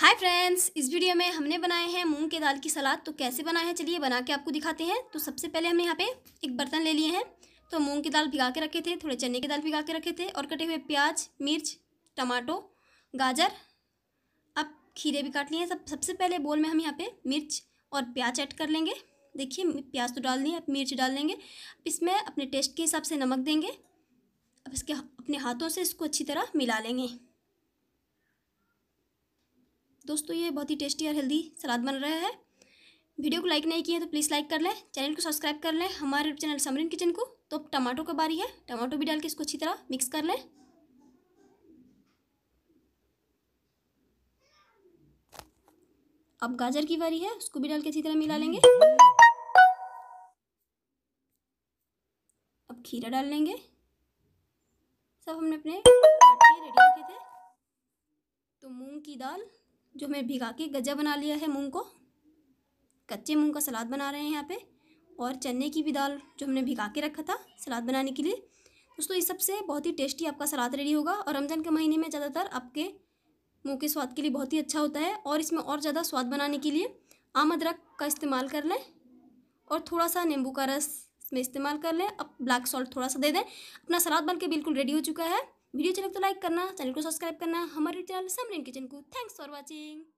hi friends इस video में हमने बनाए हैं मूंग के दाल की सलाद तो कैसे बनाए हैं चलिए बना के आपको दिखाते हैं तो सबसे पहले हमने यहाँ पे एक बर्तन ले लिए हैं तो मूंग की दाल भिगा के रखे थे थोड़े चने की दाल भिगा के रखे थे और कटे हुए प्याज मिर्च टमाटो गाजर अब खीरे भी काट लिए हैं सब सबसे पहले बोल में हम यहाँ पर मिर्च और प्याज ऐड कर लेंगे देखिए प्याज तो डाल दिए अब मिर्च डाल देंगे इसमें अपने टेस्ट के हिसाब से नमक देंगे अब इसके अपने हाथों से इसको अच्छी तरह मिला लेंगे दोस्तों ये बहुत ही टेस्टी और हेल्दी सलाद बन रहा है वीडियो को लाइक नहीं किया तो प्लीज़ लाइक कर लें चैनल को सब्सक्राइब कर लें हमारे चैनल समरीन किचन को तो टमाटो का बारी है टमाटो भी डाल के इसको अच्छी तरह मिक्स कर लें अब गाजर की बारी है उसको भी डाल के अच्छी तरह मिला लेंगे अब खीरा डाल लेंगे सब हमने अपने रेडी रखे थे तो मूंग की दाल जो मैं भिगा के गजा बना लिया है मूंग को कच्चे मूंग का सलाद बना रहे हैं यहाँ पे और चने की भी दाल जो हमने भिगा के रखा था सलाद बनाने के लिए दोस्तों इस सबसे बहुत ही टेस्टी आपका सलाद रेडी होगा और रमज़ान के महीने में ज़्यादातर आपके मुँह के स्वाद के लिए बहुत ही अच्छा होता है और इसमें और ज़्यादा स्वाद बनाने के लिए आम अदरक का इस्तेमाल कर लें और थोड़ा सा नींबू का रस में इस्तेमाल कर लें अब ब्लैक सॉल्ट थोड़ा सा दे दें अपना सलाद बन के बिल्कुल रेडी हो चुका है वीडियो चैनल तो लाइक करना चैनल को सब्सक्राइब करना हमारे चैनल समरीन किचन को थैंक्स फॉर वॉचिंग